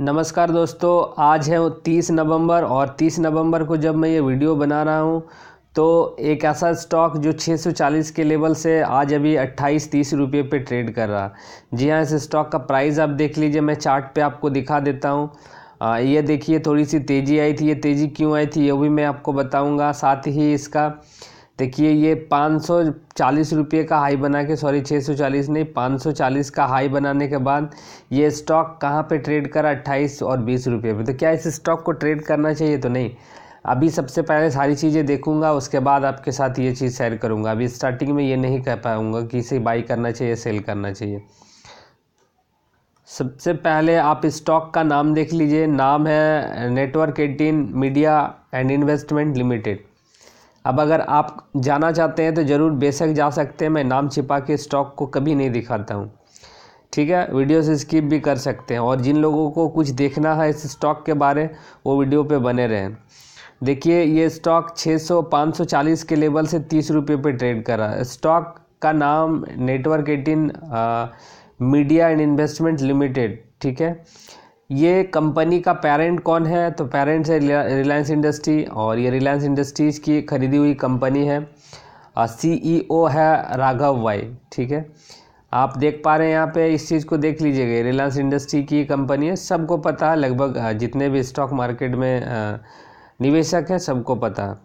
नमस्कार दोस्तों आज है 30 नवंबर और 30 नवंबर को जब मैं ये वीडियो बना रहा हूँ तो एक ऐसा स्टॉक जो 640 के लेवल से आज अभी 28 तीस रुपये पे ट्रेड कर रहा जी हाँ इस स्टॉक का प्राइस आप देख लीजिए मैं चार्ट पे आपको दिखा देता हूँ ये देखिए थोड़ी सी तेज़ी आई थी ये तेज़ी क्यों आई थी ये भी मैं आपको बताऊँगा साथ ही इसका देखिए ये पाँच सौ चालीस रुपये का हाई बना के सॉरी छः सौ चालीस नहीं पाँच सौ चालीस का हाई बनाने के बाद ये स्टॉक कहाँ पे ट्रेड करा अट्ठाईस और बीस रुपये पे तो क्या इस स्टॉक को ट्रेड करना चाहिए तो नहीं अभी सबसे पहले सारी चीज़ें देखूंगा उसके बाद आपके साथ ये चीज़ शेयर करूंगा अभी स्टार्टिंग में ये नहीं कह पाऊँगा कि इसे बाई करना चाहिए सेल करना चाहिए सबसे पहले आप स्टॉक का नाम देख लीजिए नाम है network eighteen Media and Investment Limited अब अगर आप जाना चाहते हैं तो ज़रूर बेशक जा सकते हैं मैं नाम छिपा के स्टॉक को कभी नहीं दिखाता हूँ ठीक है वीडियो से स्किप भी कर सकते हैं और जिन लोगों को कुछ देखना है इस स्टॉक के बारे वो वीडियो पे बने रहें देखिए ये स्टॉक 600 540 के लेवल से तीस रुपये पर ट्रेड कर रहा है स्टॉक का नाम Network eighteen Media and Investment Limited ठीक है ये कंपनी का पेरेंट कौन है तो पेरेंट्स है रिलायंस इंडस्ट्री और ये रिलायंस इंडस्ट्रीज़ की खरीदी हुई कंपनी है सीईओ e है राघव वाई ठीक है आप देख पा रहे हैं यहाँ पे इस चीज़ को देख लीजिएगा रिलायंस इंडस्ट्री की कंपनी है सबको पता है लगभग जितने भी स्टॉक मार्केट में निवेशक हैं सबको पता है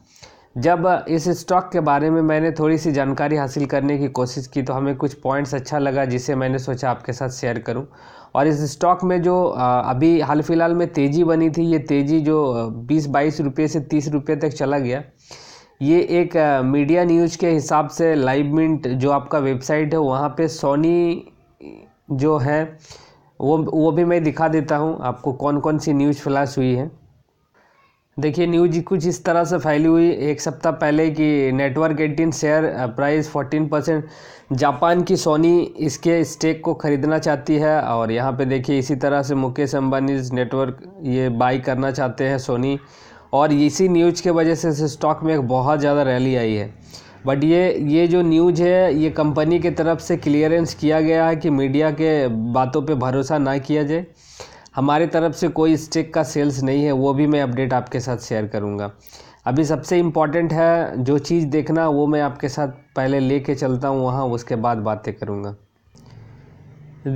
जब इस स्टॉक के बारे में मैंने थोड़ी सी जानकारी हासिल करने की कोशिश की तो हमें कुछ पॉइंट्स अच्छा लगा जिसे मैंने सोचा आपके साथ शेयर करूं और इस स्टॉक में जो अभी हाल फिलहाल में तेज़ी बनी थी ये तेज़ी जो 20 बाईस रुपये से 30 रुपये तक चला गया ये एक मीडिया न्यूज़ के हिसाब से लाइव मिंट जो आपका वेबसाइट है वहाँ पे सोनी जो है वो वो भी मैं दिखा देता हूँ आपको कौन कौन सी न्यूज़ फ्लैश हुई है देखिए न्यूज कुछ इस तरह से फैली हुई एक सप्ताह पहले कि Network eighteen share price fourteen percent Japan की सोनी इसके स्टेक को ख़रीदना चाहती है और यहाँ पे देखिए इसी तरह से मुकेश अंबानी नेटवर्क ये बाई करना चाहते हैं सोनी और इसी न्यूज के वजह से इस स्टॉक में एक बहुत ज़्यादा रैली आई है बट ये ये जो न्यूज है ये कंपनी के तरफ से क्लियरेंस किया गया है कि मीडिया के बातों पर भरोसा ना किया जाए हमारे तरफ से कोई स्टेक का सेल्स नहीं है वो भी मैं अपडेट आपके साथ शेयर करूँगा अभी सबसे इम्पॉर्टेंट है जो चीज़ देखना वो मैं आपके साथ पहले ले कर चलता हूँ वहाँ उसके बाद बातें करूँगा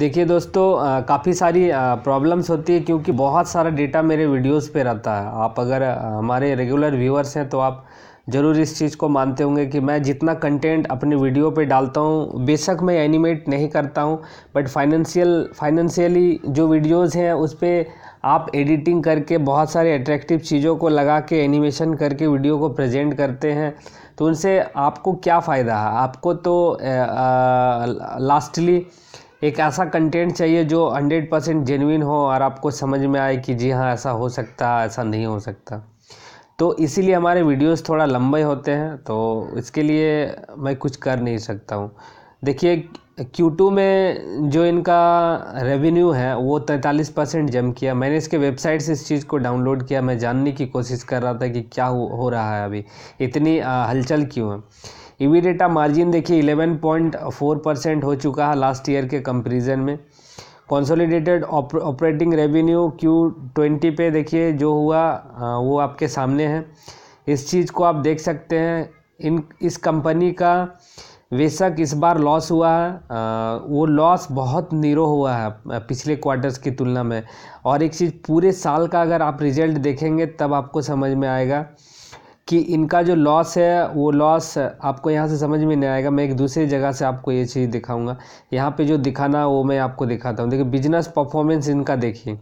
देखिए दोस्तों काफ़ी सारी प्रॉब्लम्स होती है क्योंकि बहुत सारा डेटा मेरे वीडियोस पे रहता है आप अगर हमारे रेगुलर व्यूअर्स हैं तो आप ज़रूर इस चीज़ को मानते होंगे कि मैं जितना कंटेंट अपनी वीडियो पे डालता हूँ बेशक मैं एनिमेट नहीं करता हूँ बट फाइनेंशियल फाइनेंशियली जो वीडियोज़ हैं उस पर आप एडिटिंग करके बहुत सारे अट्रैक्टिव चीज़ों को लगा के एनिमेशन करके वीडियो को प्रेजेंट करते हैं तो उनसे आपको क्या फ़ायदा है आपको तो लास्टली एक ऐसा कंटेंट चाहिए जो 100 परसेंट जेनविन हो और आपको समझ में आए कि जी हाँ ऐसा हो सकता है ऐसा नहीं हो सकता तो इसीलिए हमारे वीडियोस थोड़ा लंबे होते हैं तो इसके लिए मैं कुछ कर नहीं सकता हूँ देखिए Q2 में जो इनका रेवेन्यू है वो तैंतालीस परसेंट जम किया मैंने इसके वेबसाइट से इस चीज़ को डाउनलोड किया मैं जानने की कोशिश कर रहा था कि क्या हो, हो रहा है अभी इतनी हलचल क्यों है ईवी डेटा मार्जिन देखिए 11.4 परसेंट हो चुका है लास्ट ईयर के कंपैरिजन में consolidated operating revenue Q twenty पे देखिए जो हुआ आ, वो आपके सामने है इस चीज़ को आप देख सकते हैं इन इस कंपनी का बेशक इस बार लॉस हुआ है वो लॉस बहुत नीरो हुआ है पिछले क्वार्टर्स की तुलना में और एक चीज़ पूरे साल का अगर आप रिजल्ट देखेंगे तब आपको समझ में आएगा कि इनका जो लॉस है वो लॉस आपको यहाँ से समझ में नहीं आएगा मैं एक दूसरी जगह से आपको ये चीज़ दिखाऊंगा यहाँ पे जो दिखाना वो मैं आपको दिखाता हूँ देखिए बिजनेस परफॉर्मेंस इनका देखिए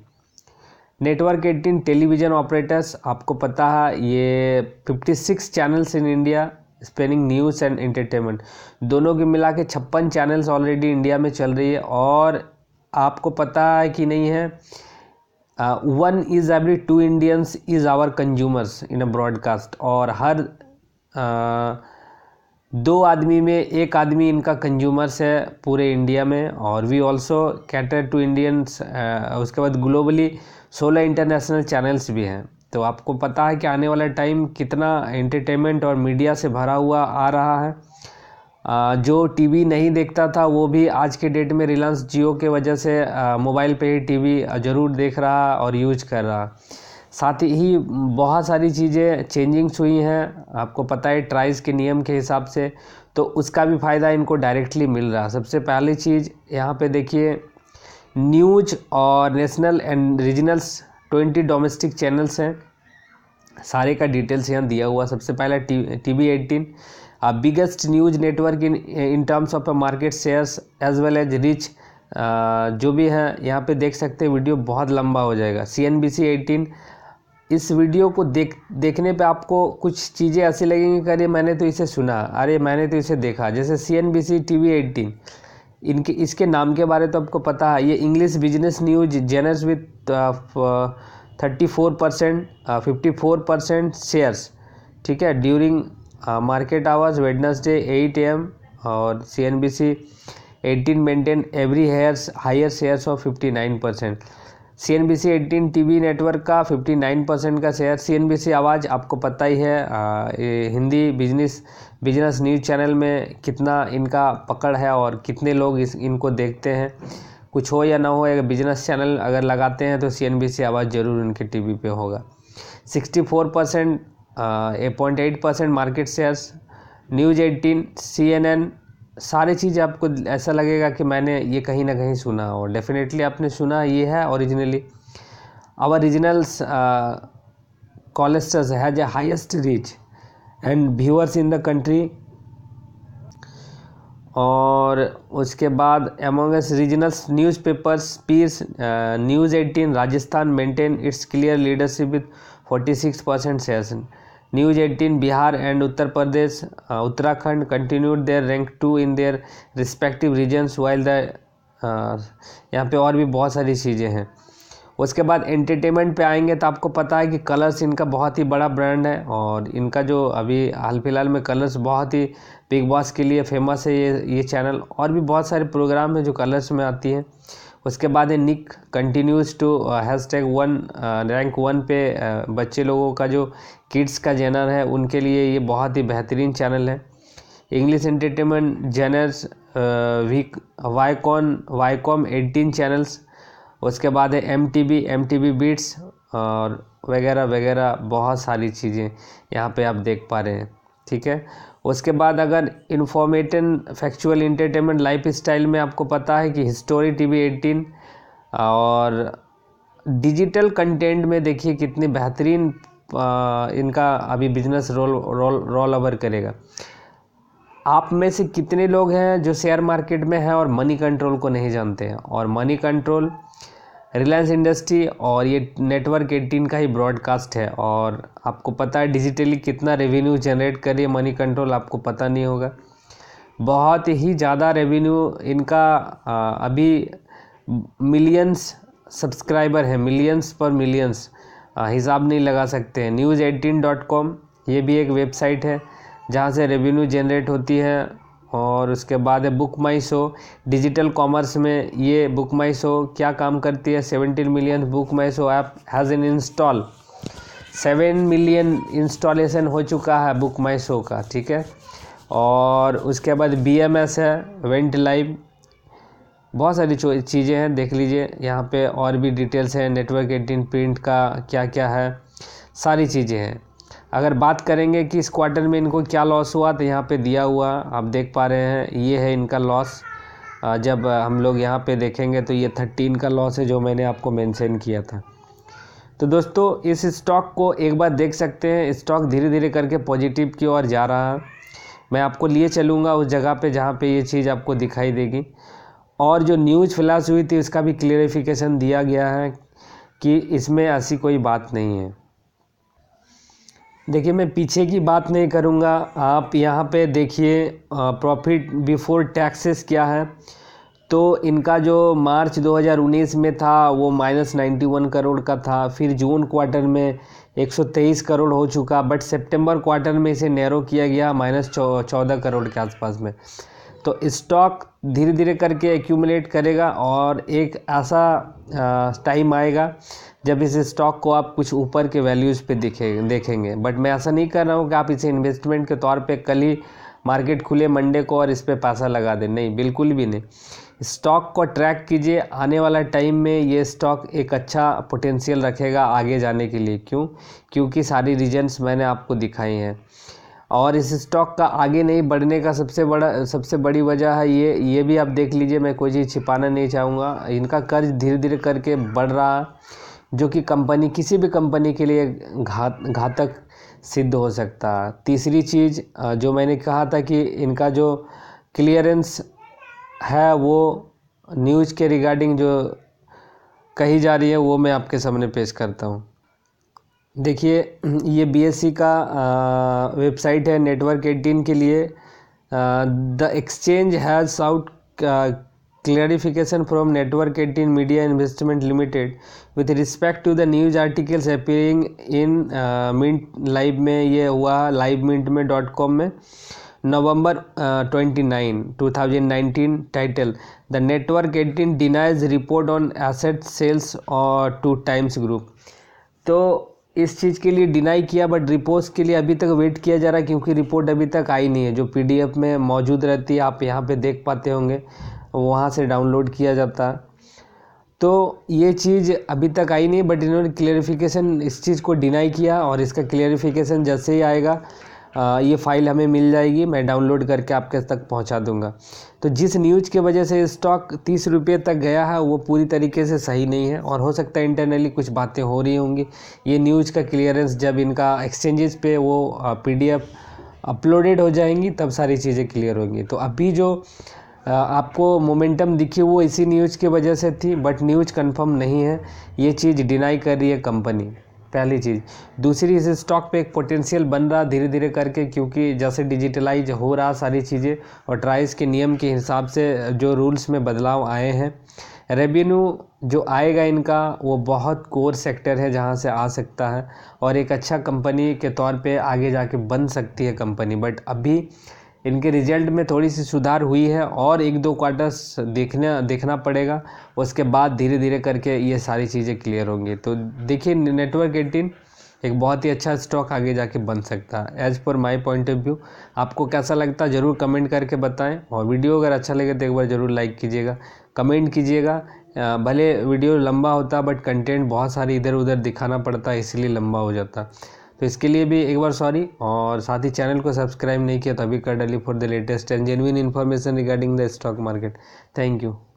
नेटवर्क एटीन टेलीविज़न ऑपरेटर्स आपको पता है ये fifty six channels in India spanning news and entertainment दोनों के मिला के छप्पन चैनल्स ऑलरेडी इंडिया में चल रही है और आपको पता है कि नहीं है one is every two Indians is our consumers in a broadcast और हर uh, दो आदमी में एक आदमी इनका कंज्यूमर्स है पूरे इंडिया में और we also cater to Indians उसके बाद ग्लोबली सोलह इंटरनेशनल चैनल्स भी हैं तो आपको पता है कि आने वाला टाइम कितना एंटरटेनमेंट और मीडिया से भरा हुआ आ रहा है जो टीवी नहीं देखता था वो भी आज के डेट में रिलायंस जियो के वजह से मोबाइल पे ही टीवी ज़रूर देख रहा और यूज कर रहा साथ ही बहुत सारी चीज़ें चेंजिंग्स हुई हैं आपको पता है ट्राइज़ के नियम के हिसाब से तो उसका भी फ़ायदा इनको डायरेक्टली मिल रहा सबसे पहली चीज़ यहाँ पे देखिए न्यूज और national and regionals twenty domestic channels हैं सारे का डिटेल्स यहाँ दिया हुआ सबसे पहला T T V eighteen biggest news network in in terms of market shares as well as reach जो भी है यहाँ पे देख सकते हैं वीडियो बहुत लंबा हो जाएगा C N B C eighteen इस वीडियो को देख देखने पे आपको कुछ चीज़ें ऐसी लगेंगी कि अरे मैंने तो इसे सुना अरे मैंने तो इसे देखा जैसे C N B C T V eighteen इनके इसके नाम के बारे तो आपको पता है ये English business news genres with thirty four percent fifty four percent shares ठीक है during market hours Wednesday at M और C N B C eighteen maintain every hairs higher shares of fifty nine percent C N B C eighteen T V network का fifty nine percent का share C N B C Awaaz आपको पता ही है आ, Hindi business business news channel में कितना इनका पकड़ है और कितने लोग इस इनको देखते हैं कुछ हो या ना हो एक बिजनेस चैनल अगर लगाते हैं तो सी एन बी सी आवाज़ ज़रूर इनके टी वी पर होगा sixty four percent point eight percent market shares news eighteen C N N सारी चीज़ आपको ऐसा लगेगा कि मैंने ये कहीं ना कहीं सुना हो डेफिनेटली आपने सुना ये है originally our regionals clusters has a highest reach and viewers in the country और उसके बाद amongst regionals news papers piece news eighteen Rajasthan maintain its clear leadership with forty six percent shares news eighteen Bihar and Uttar Pradesh Uttarakhand continue their rank two in their respective regions while the यहाँ पे और भी बहुत सारी चीज़ें हैं उसके बाद एंटरटेनमेंट पे आएंगे तो आपको पता है कि कलर्स इनका बहुत ही बड़ा ब्रांड है और इनका जो अभी हाल फिलहाल में कलर्स बहुत ही बिग बॉस के लिए फेमस है ये ये चैनल और भी बहुत सारे प्रोग्राम हैं जो कलर्स में आती हैं उसके बाद Nick continues to hashtag one rank one पे uh, बच्चे लोगों का जो किड्स का जैनर है उनके लिए ये बहुत ही बेहतरीन चैनल है English entertainment genres V Viacom Viacom eighteen channels उसके बाद है M T V M T V beats और वगैरह वगैरह बहुत सारी चीज़ें यहाँ पे आप देख पा रहे हैं ठीक है उसके बाद अगर informative factual entertainment lifestyle में आपको पता है कि हिस्टोरी टी वी एटीन और डिजिटल कंटेंट में देखिए कितनी बेहतरीन इनका अभी business roll roll roll over करेगा आप में से कितने लोग हैं जो शेयर मार्केट में हैं और मनी कंट्रोल को नहीं जानते हैं और मनी कंट्रोल रिलायंस इंडस्ट्री और ये नेटवर्क एटीन का ही ब्रॉडकास्ट है और आपको पता है डिजिटली कितना रेवेन्यू जनरेट करिए मनी कंट्रोल आपको पता नहीं होगा बहुत ही ज़्यादा रेवेन्यू इनका अभी मिलियंस सब्सक्राइबर है मिलियंस पर मिलियंस हिसाब नहीं लगा सकते हैं न्यूज़ एटीन डॉट कॉम ये भी एक वेबसाइट है जहाँ से रेवेन्यू जनरेट होती है और उसके बाद है BookMyShow digital commerce में ये बुक माई शो क्या काम करती है seventeen million BookMyShow app has an install seven million installation हो चुका है बुक माई शो का ठीक है और उसके बाद बी एम एस है वेंट लाइव बहुत सारी चीज़ें हैं देख लीजिए यहाँ पे और भी डिटेल्स हैं नेटवर्क एटीन प्रिंट का क्या क्या है सारी चीज़ें हैं अगर बात करेंगे कि इस क्वार्टर में इनको क्या लॉस हुआ तो यहाँ पे दिया हुआ आप देख पा रहे हैं ये है इनका लॉस जब हम लोग यहाँ पे देखेंगे तो ये थर्टीन का लॉस है जो मैंने आपको मेंशन किया था तो दोस्तों इस स्टॉक को एक बार देख सकते हैं स्टॉक धीरे धीरे करके पॉजिटिव की ओर जा रहा है मैं आपको लिए चलूँगा उस जगह पर जहाँ पर ये चीज़ आपको दिखाई देगी और जो न्यूज़ फ्लैश हुई थी उसका भी क्लेरिफिकेशन दिया गया है कि इसमें ऐसी कोई बात नहीं है देखिए मैं पीछे की बात नहीं करूँगा आप यहाँ पे देखिए प्रॉफिट बिफोर टैक्सेस क्या है तो इनका जो मार्च 2019 में था वो माइनस 91 करोड़ का था फिर जून क्वार्टर में 123 करोड़ हो चुका बट सितंबर क्वार्टर में इसे नैरो किया गया माइनस चौदह करोड़ के आसपास में तो स्टॉक धीरे धीरे करके एक्यूमुलेट करेगा और एक ऐसा टाइम आएगा जब इस स्टॉक को आप कुछ ऊपर के वैल्यूज़ पे दिखे देखेंगे बट मैं ऐसा नहीं कर रहा हूँ कि आप इसे इन्वेस्टमेंट के तौर पे कल ही मार्केट खुले मंडे को और इस पर पैसा लगा दें नहीं बिल्कुल भी नहीं स्टॉक को ट्रैक कीजिए आने वाला टाइम में ये स्टॉक एक अच्छा पोटेंशियल रखेगा आगे जाने के लिए क्यों क्योंकि सारी रीजन्स मैंने आपको दिखाई हैं और इस स्टॉक का आगे नहीं बढ़ने का सबसे बड़ा सबसे बड़ी वजह है ये ये भी आप देख लीजिए मैं कोई चीज़ छिपाना नहीं चाहूँगा इनका कर्ज धीरे धीरे करके बढ़ रहा जो कि कंपनी किसी भी कंपनी के लिए घात घातक सिद्ध हो सकता है तीसरी चीज़ जो मैंने कहा था कि इनका जो क्लियरेंस है वो न्यूज़ के रिगार्डिंग जो कही जा रही है वो मैं आपके सामने पेश करता हूँ देखिए ये बीएसई e का वेबसाइट है नेटवर्क एटीन के लिए the exchange has out clarification from network eighteen media investment limited with respect to the news articles appearing in Mint live में ये हुआ लाइव मिंट में डॉट कॉम में November twenty nine two thousand nineteen title the network eighteen denies report on asset sales और to Times group तो इस चीज़ के लिए डिनाई किया बट रिपोर्ट्स के लिए अभी तक वेट किया जा रहा है क्योंकि रिपोर्ट अभी तक आई नहीं है जो पी में मौजूद रहती है आप यहाँ पर देख पाते होंगे वहाँ से डाउनलोड किया जाता है तो ये चीज़ अभी तक आई नहीं बट इन्होंने क्लेरिफिकेशन इस चीज़ को डिनाई किया और इसका क्लेरिफिकेशन जैसे ही आएगा ये फ़ाइल हमें मिल जाएगी मैं डाउनलोड करके आपके तक पहुंचा दूंगा तो जिस न्यूज़ की वजह से स्टॉक तीस रुपये तक गया है वो पूरी तरीके से सही नहीं है और हो सकता है इंटरनली कुछ बातें हो रही होंगी ये न्यूज़ का क्लियरेंस जब इनका एक्सचेंजेस पे वो पी अपलोडेड हो जाएंगी तब सारी चीज़ें क्लियर होंगी तो अभी जो आपको मोमेंटम दिखी वो इसी न्यूज़ की वजह से थी बट न्यूज़ कंफर्म नहीं है ये चीज़ डिनाई कर रही है कंपनी पहली चीज़ दूसरी इस स्टॉक पे एक पोटेंशियल बन रहा धीरे धीरे करके क्योंकि जैसे डिजिटलाइज हो रहा सारी चीज़ें और ट्राइस के नियम के हिसाब से जो रूल्स में बदलाव आए हैं रेवेन्यू जो आएगा इनका वो बहुत कोर सेक्टर है जहाँ से आ सकता है और एक अच्छा कंपनी के तौर पे आगे जाके बन सकती है कंपनी बट अभी इनके रिजल्ट में थोड़ी सी सुधार हुई है और एक दो क्वार्टर्स देखना देखना पड़ेगा उसके बाद धीरे धीरे करके ये सारी चीज़ें क्लियर होंगी तो देखिए नेटवर्क एटीन एक बहुत ही अच्छा स्टॉक आगे जाके बन सकता है as per my point of view आपको कैसा लगता है ज़रूर कमेंट करके बताएं और वीडियो अगर अच्छा लगे तो एक बार ज़रूर लाइक कीजिएगा कमेंट कीजिएगा भले वीडियो लंबा होता बट कंटेंट बहुत सारी इधर उधर दिखाना पड़ता है इसलिए लंबा हो जाता तो इसके लिए भी एक बार सॉरी और साथ ही चैनल को सब्सक्राइब नहीं किया तो अभी कर डाली for the latest and genuine information regarding the stock market thank you